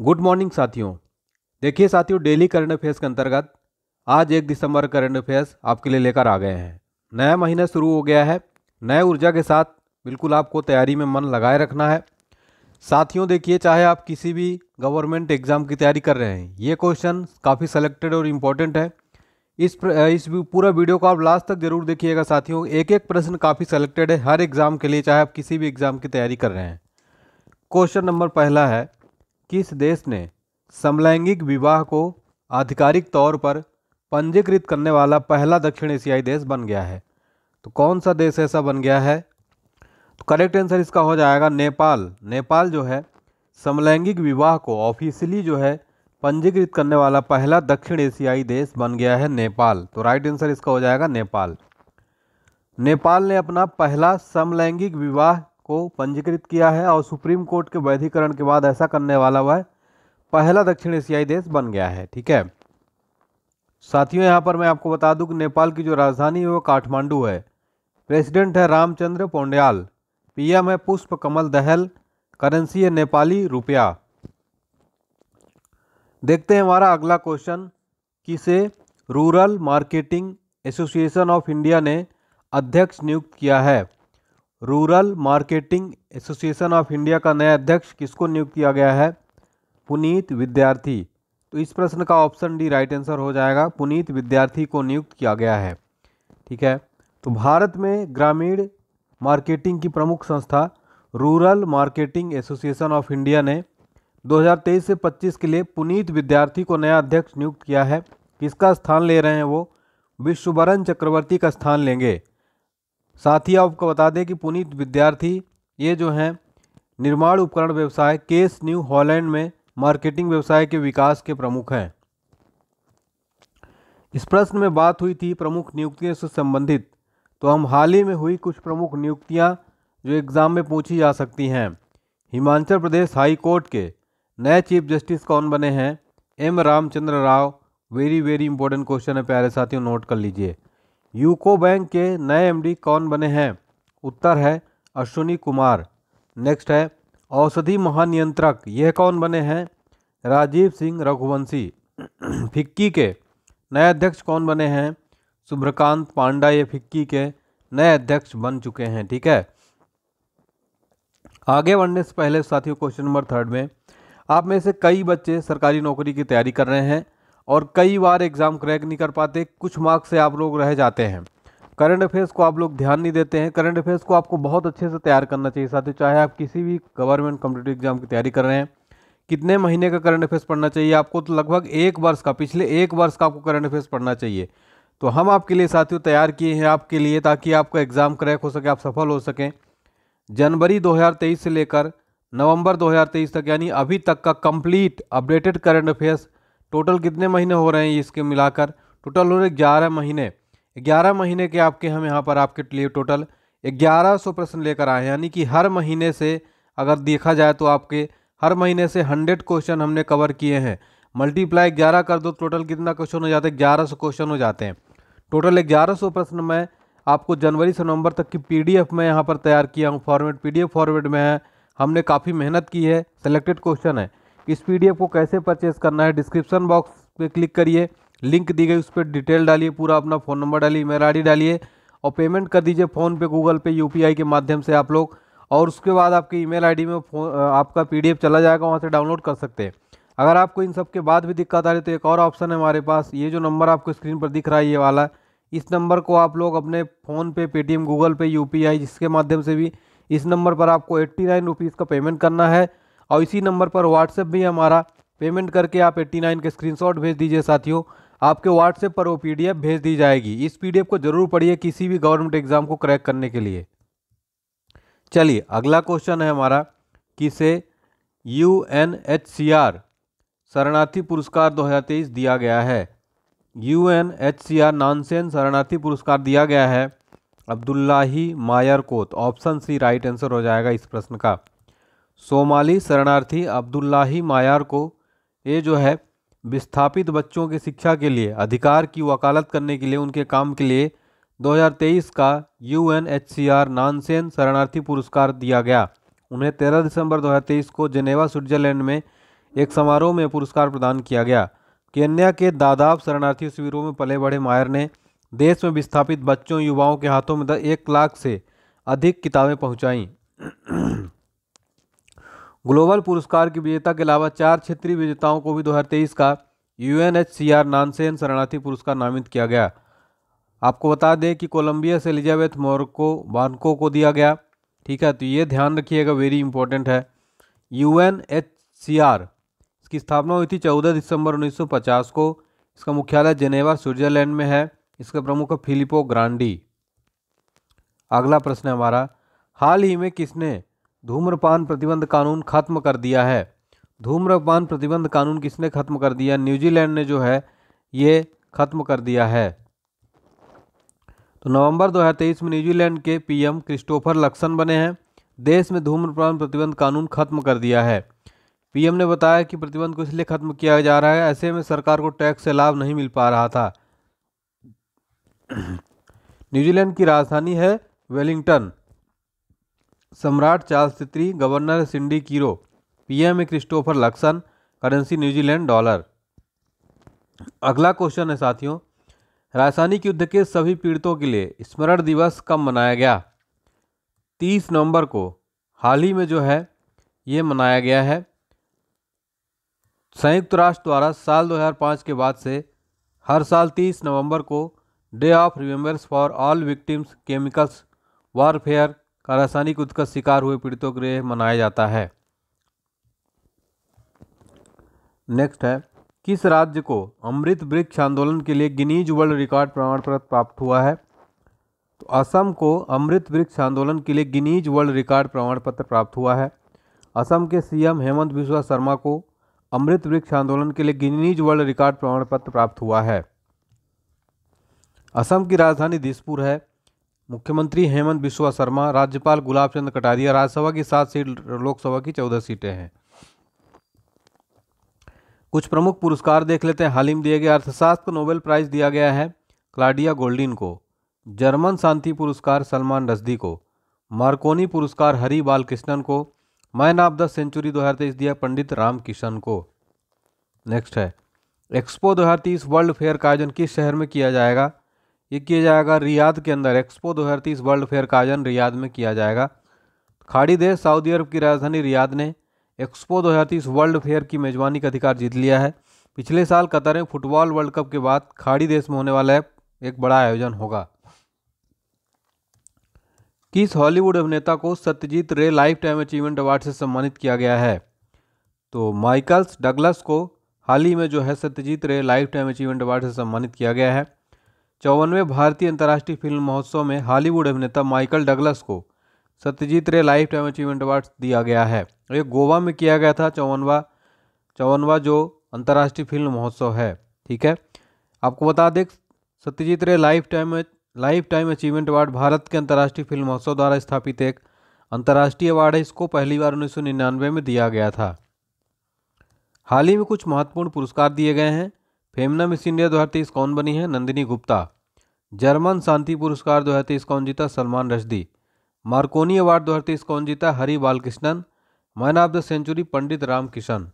good morning साथियों देखिए साथियों डेली करंट अफेयर्स के अंतर्गत आज एक दिसंबर करंट अफेयर्स आपके लिए लेकर आ गए हैं नया महीना शुरू हो गया है नए ऊर्जा के साथ बिल्कुल आपको तैयारी में मन लगाए रखना है साथियों देखिए चाहे आप किसी भी गवर्नमेंट एग्ज़ाम की तैयारी कर रहे हैं ये क्वेश्चन काफ़ी सेलेक्टेड और इम्पोर्टेंट है इस प्र, इस पूरा वीडियो को आप लास्ट तक जरूर देखिएगा साथियों एक एक प्रश्न काफ़ी सेलेक्टेड है हर एग्ज़ाम के लिए चाहे आप किसी भी एग्ज़ाम की तैयारी कर रहे हैं क्वेश्चन नंबर पहला है किस देश ने समलैंगिक विवाह को आधिकारिक तौर पर पंजीकृत करने वाला पहला दक्षिण एशियाई देश बन गया है तो कौन सा देश ऐसा बन गया है तो करेक्ट आंसर इसका हो जाएगा नेपाल नेपाल जो है समलैंगिक विवाह को ऑफिशियली जो है पंजीकृत करने वाला पहला दक्षिण एशियाई देश बन गया है नेपाल तो राइट आंसर इसका हो जाएगा नेपाल नेपाल ने अपना पहला समलैंगिक विवाह को पंजीकृत किया है और सुप्रीम कोर्ट के वैधिकरण के बाद ऐसा करने वाला वह पहला दक्षिण एशियाई देश बन गया है ठीक है साथियों यहाँ पर मैं आपको बता दूं कि नेपाल की जो राजधानी है वो काठमांडू है प्रेसिडेंट है रामचंद्र पौंडयाल पीएम है पुष्प कमल दहल करेंसी है नेपाली रुपया देखते हैं हमारा अगला क्वेश्चन किसे rural marketing association of India ने अध्यक्ष नियुक्त किया है rural marketing association of India का नया अध्यक्ष किसको नियुक्त किया गया है पुनीत विद्यार्थी तो इस प्रश्न का ऑप्शन डी राइट आंसर हो जाएगा पुनीत विद्यार्थी को नियुक्त किया गया है ठीक है तो भारत में ग्रामीण मार्केटिंग की प्रमुख संस्था rural marketing association of India ने 2023 से 25 के लिए पुनीत विद्यार्थी को नया अध्यक्ष नियुक्त किया है किसका स्थान ले रहे हैं वो विश्ववरण चक्रवर्ती का स्थान लेंगे साथ ही आपको बता दें कि पुनीत विद्यार्थी ये जो हैं निर्माण उपकरण व्यवसाय केस न्यू हॉलैंड में मार्केटिंग व्यवसाय के विकास के प्रमुख हैं इस प्रश्न में बात हुई थी प्रमुख नियुक्तियों से संबंधित तो हम हाल ही में हुई कुछ प्रमुख नियुक्तियां जो एग्ज़ाम में पूछी जा सकती हैं हिमाचल प्रदेश हाई कोर्ट के नए चीफ जस्टिस कौन बने हैं M Ramachandra Rao very very important question है प्यारे साथियों नोट कर लीजिए यूको बैंक के नए एमडी कौन बने हैं उत्तर है अश्विनी कुमार नेक्स्ट है औषधि महानियंत्रक यह कौन बने हैं राजीव सिंह रघुवंशी फिक्की के नए अध्यक्ष कौन बने हैं शुभ्रकांत पांडा ये फिक्की के नए अध्यक्ष बन चुके हैं ठीक है आगे बढ़ने से पहले साथियों क्वेश्चन नंबर थर्ड में आप में से कई बच्चे सरकारी नौकरी की तैयारी कर रहे हैं और कई बार एग्ज़ाम क्रैक नहीं कर पाते कुछ मार्क्स से आप लोग रह जाते हैं करंट अफेयर्स को आप लोग ध्यान नहीं देते हैं करंट अफेयर्स को आपको बहुत अच्छे से तैयार करना चाहिए साथियों चाहे आप किसी भी गवर्नमेंट कम्पिटेटिव एग्ज़ाम की तैयारी कर रहे हैं कितने महीने का करंट अफेयर्स पढ़ना चाहिए आपको तो लगभग एक वर्ष का पिछले एक वर्ष का आपको करंट अफेयर्स पढ़ना चाहिए तो हम आपके लिए साथियों तैयार किए हैं आपके लिए ताकि आपका एग्ज़ाम क्रैक हो सके आप सफल हो सकें जनवरी 2023 से लेकर नवंबर 2023 तक यानी अभी तक का complete updated current affairs total कितने महीने हो रहे हैं इसके मिलाकर टोटल हो रहे ग्यारह महीने ग्यारह महीने के आपके हम यहाँ पर आपके लिए टोटल ग्यारह सौ प्रश्न लेकर आए हैं यानी कि हर महीने से अगर देखा जाए तो आपके हर महीने से हंड्रेड क्वेश्चन हमने कवर किए हैं मल्टीप्लाई ग्यारह कर दो टोटल कितना क्वेश्चन हो जाते हैं ग्यारह सौ क्वेश्चन हो जाते हैं टोटल ग्यारह सौ प्रश्न मैं आपको जनवरी से नवंबर तक की पीडीएफ में यहाँ पर तैयार किया हूँ फॉर्मेट पीडीएफ फॉर्मेट में है हमने काफ़ी मेहनत की है सेलेक्टेड क्वेश्चन है इस पीडीएफ को कैसे परचेस करना है डिस्क्रिप्शन बॉक्स पे क्लिक करिए लिंक दी गई उस पर डिटेल डालिए पूरा अपना फ़ोन नंबर डालिए मेल आई डालिए और पेमेंट कर दीजिए फ़ोनपे गूगल पे यू के माध्यम से आप लोग और उसके बाद आपकी ईमेल आईडी में आपका पीडीएफ चला जाएगा वहाँ से डाउनलोड कर सकते हैं अगर आपको इन सब के बाद भी दिक्कत आ रही तो एक और ऑप्शन है हमारे पास ये जो नंबर आपको स्क्रीन पर दिख रहा है ये वाला इस नंबर को आप लोग अपने फ़ोन पे पेटीएम गूगल पे यूपीआई जिसके माध्यम से भी इस नंबर पर आपको एट्टी नाइन रुपीज़ का पेमेंट करना है और इसी नंबर पर व्हाट्सएप भी हमारा पेमेंट करके आप 89 के स्क्रीनशॉट भेज दीजिए साथियों आपके व्हाट्सएप पर वो पीडीएफ भेज दी जाएगी इस पीडीएफ को जरूर पढ़िए किसी भी गवर्नमेंट एग्जाम को क्रैक करने के लिए चलिए अगला क्वेश्चन है हमारा किसे U N H C R शरणार्थी पुरस्कार 2023 दिया गया है U N H C R Nansen शरणार्थी पुरस्कार दिया गया है अब्दुल्लाही मायर कोत ऑप्शन सी राइट आंसर हो जाएगा इस प्रश्न का सोमाली शरणार्थी अब्दुल्लाही मायार को ये जो है विस्थापित बच्चों की शिक्षा के लिए अधिकार की वकालत करने के लिए उनके काम के लिए 2023 का U N H C R Nansen शरणार्थी पुरस्कार दिया गया उन्हें 13 दिसंबर 2023 को जेनेवा स्विट्जरलैंड में एक समारोह में पुरस्कार प्रदान किया गया केन्या के दादाब शरणार्थी शिविरों में पले बढ़े मायर ने देश में विस्थापित बच्चों युवाओं के हाथों में एक लाख से अधिक किताबें पहुँचाईं ग्लोबल पुरस्कार की विजेता के अलावा चार क्षेत्रीय विजेताओं को भी 2023 का U N H C R Nansen शरणार्थी पुरस्कार नामित किया गया आपको बता दें कि कोलंबिया से एलिजाबेथ मोरको बानको को दिया गया ठीक है तो ये ध्यान रखिएगा वेरी इंपॉर्टेंट है U N H C R इसकी स्थापना हुई थी 14 दिसंबर 1950 को इसका मुख्यालय जेनेवा स्विट्जरलैंड में है इसका प्रमुख है फिलिपो ग्रांडी अगला प्रश्न है हमारा हाल ही में किसने धूम्रपान प्रतिबंध कानून खत्म कर दिया है धूम्रपान प्रतिबंध कानून किसने खत्म कर दिया न्यूजीलैंड ने जो है ये खत्म कर दिया है तो नवंबर 2023 में न्यूजीलैंड के पीएम क्रिस्टोफर लक्सन बने हैं देश में धूम्रपान प्रतिबंध कानून खत्म कर दिया है पीएम ने बताया कि प्रतिबंध को इसलिए खत्म किया जा रहा है ऐसे में सरकार को टैक्स से लाभ नहीं मिल पा रहा था न्यूजीलैंड की राजधानी है वेलिंगटन सम्राट चार्ल्स तित्री governor Cindy Kiro PM Christopher Luxon currency New Zealand dollar अगला क्वेश्चन है साथियों रासायनिक युद्ध के सभी पीड़ितों के लिए स्मरण दिवस कब मनाया गया तीस नवंबर को हाल ही में जो है ये मनाया गया है संयुक्त राष्ट्र द्वारा साल 2005 के बाद से हर साल 30 नवंबर को day of remembers for all victims chemicals warfare रासायनिक युद्ध शिकार हुए पीड़ितों के लिए मनाया जाता है नेक्स्ट है किस राज्य को अमृत वृक्ष आंदोलन के लिए गिनीज वर्ल्ड रिकॉर्ड प्रमाण पत्र प्राप्त हुआ है तो असम को अमृत वृक्ष आंदोलन के लिए गिनीज वर्ल्ड रिकॉर्ड प्रमाण पत्र प्राप्त हुआ है असम के सीएम हेमंत बिस्वा शर्मा को अमृत वृक्ष आंदोलन के लिए गिनीज वर्ल्ड रिकॉर्ड प्रमाण पत्र प्राप्त हुआ है असम की राजधानी दिसपुर है मुख्यमंत्री हेमंत बिस्वा शर्मा राज्यपाल गुलाब चंद कटारिया राज्यसभा की सात सीट लोकसभा की चौदह सीटें हैं कुछ प्रमुख पुरस्कार देख लेते हैं हाल ही में दिए गए अर्थशास्त्र नोबेल प्राइज दिया गया है क्लाडिया गोल्डिन को जर्मन शांति पुरस्कार सलमान रजदी को मार्कोनी पुरस्कार हरि बालकृष्णन को मैन ऑफ द सेंचुरी दो हज़ार तेईस दिया पंडित राम किशन को नेक्स्ट है एक्सपो दो हज़ार वर्ल्ड फेयर का आयोजन किस शहर में किया जाएगा ये किया जाएगा रियाद के अंदर एक्सपो 2030 वर्ल्ड फेयर का आयोजन रियाद में किया जाएगा खाड़ी देश सऊदी अरब की राजधानी रियाद ने एक्सपो 2030 वर्ल्ड फेयर की मेज़बानी का अधिकार जीत लिया है पिछले साल कतर में फुटबॉल वर्ल्ड कप के बाद खाड़ी देश में होने वाला एक बड़ा आयोजन होगा किस हॉलीवुड अभिनेता को Satyajit Ray lifetime achievement award से सम्मानित किया गया है तो माइकल्स डगलस को हाल ही में जो है Satyajit Ray lifetime achievement award से सम्मानित किया गया है चौवनवे भारतीय अंतर्राष्ट्रीय फिल्म महोत्सव में हॉलीवुड अभिनेता माइकल डगलस को Satyajit Ray lifetime achievement award दिया गया है ये गोवा में किया गया था चौवनवा चौवनवा जो अंतर्राष्ट्रीय फिल्म महोत्सव है ठीक है आपको बता दें Satyajit Ray lifetime lifetime achievement award Bharat के अंतर्राष्ट्रीय फिल्म महोत्सव द्वारा स्थापित एक अंतर्राष्ट्रीय अवार्ड है इसको पहली बार उन्नीस में दिया गया था हाल ही में कुछ महत्वपूर्ण पुरस्कार दिए गए हैं फेमना मिस इंडिया दो हज़ार कौन बनी है नंदिनी गुप्ता जर्मन शांति पुरस्कार दो हज़ार कौन जीता सलमान रशदी मार्कोनी अवार्ड दो हज़ार कौन जीता Hari Balakrishnan man of the century Pandit Ramkishan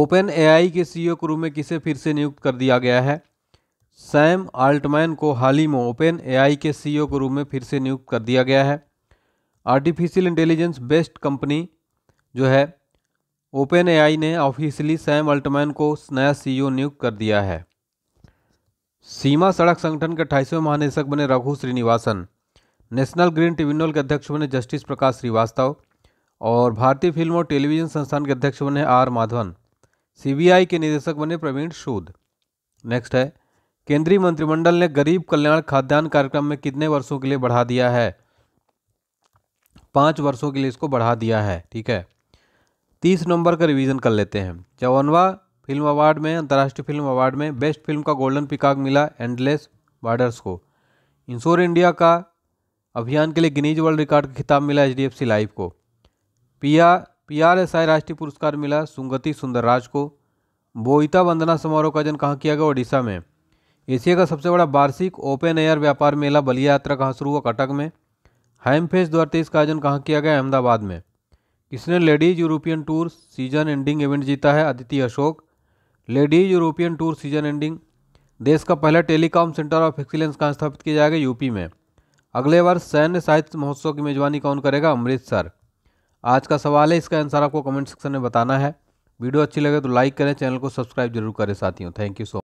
OpenAI के सीईओ के रूप में किसे फिर से नियुक्त कर दिया गया है सैम आल्टमैन को हाल ही में ओपन एआई के सीईओ के रूप में फिर से नियुक्त कर दिया गया है आर्टिफिशियल इंटेलिजेंस बेस्ट कंपनी जो है ओपन एआई ने ऑफिशियली सैम अल्टमैन को नया सीईओ नियुक्त कर दिया है सीमा सड़क संगठन के अट्ठाईसवें महानिदेशक बने Raghu Srinivasan national green tribunal के अध्यक्ष बने जस्टिस प्रकाश श्रीवास्तव और भारतीय फिल्म और टेलीविजन संस्थान के अध्यक्ष बने आर माधवन सीबीआई के निदेशक बने प्रवीण सूद नेक्स्ट है केंद्रीय मंत्रिमंडल ने गरीब कल्याण खाद्यान्न कार्यक्रम में कितने वर्षों के लिए बढ़ा दिया है पाँच वर्षों के लिए इसको बढ़ा दिया है ठीक है तीस नंबर का रिवीजन कर लेते हैं चौवनवा फिल्म अवार्ड में अंतर्राष्ट्रीय फिल्म अवार्ड में बेस्ट फिल्म का गोल्डन पिकाक मिला एंडलेस बॉर्डर्स को इंसोर इंडिया का अभियान के लिए गिनीज वर्ल्ड रिकॉर्ड का खिताब मिला एच लाइफ को पिया पी आर एस आई राष्ट्रीय पुरस्कार मिला सुंगति सुंदरराज को बोईता वंदना समारोह का आयोजन कहाँ किया गया ओडिशा में एशिया का सबसे बड़ा वार्षिक ओपन एयर व्यापार मेला बलिया यात्रा कहाँ शुरू हुआ कटक में फेस दो हज़ार तेईस का आयोजन कहाँ किया गया अहमदाबाद में किसने ladies European tour season ending event जीता है Aditi Ashok ladies European tour season ending देश का पहला टेलीकॉम सेंटर ऑफ एक्सीलेंस कहाँ स्थापित किया जाएगा यूपी में अगले वर्ष सैन्य साहित्य महोत्सव की मेजबानी कौन करेगा अमृतसर आज का सवाल है इसका आंसर आपको कमेंट सेक्शन में बताना है वीडियो अच्छी लगे तो लाइक करें चैनल को सब्सक्राइब जरूर करें साथियों थैंक यू सो